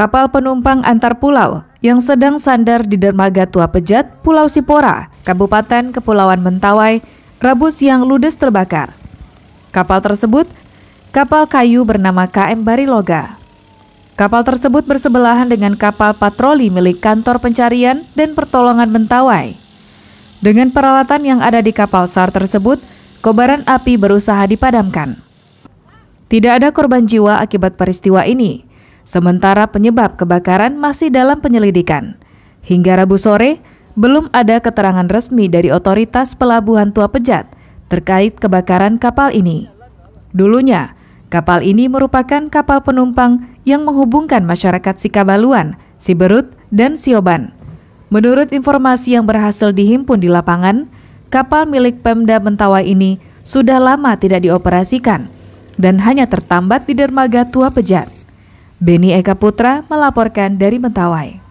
kapal penumpang antar pulau yang sedang sandar di dermaga Tua Pejat, Pulau Sipora, Kabupaten Kepulauan Mentawai, Rabu siang ludes terbakar. Kapal tersebut kapal kayu bernama KM Bariloga. Kapal tersebut bersebelahan dengan kapal patroli milik kantor pencarian dan pertolongan Mentawai. Dengan peralatan yang ada di kapal SAR tersebut, kobaran api berusaha dipadamkan. Tidak ada korban jiwa akibat peristiwa ini, Sementara penyebab kebakaran masih dalam penyelidikan. Hingga Rabu sore, belum ada keterangan resmi dari otoritas pelabuhan Tua Pejat terkait kebakaran kapal ini. Dulunya, kapal ini merupakan kapal penumpang yang menghubungkan masyarakat Sikabaluan, Siberut, dan Sioban. Menurut informasi yang berhasil dihimpun di lapangan, kapal milik Pemda Mentawai ini sudah lama tidak dioperasikan dan hanya tertambat di dermaga Tua Pejat. Beni Eka Putra melaporkan dari Mentawai.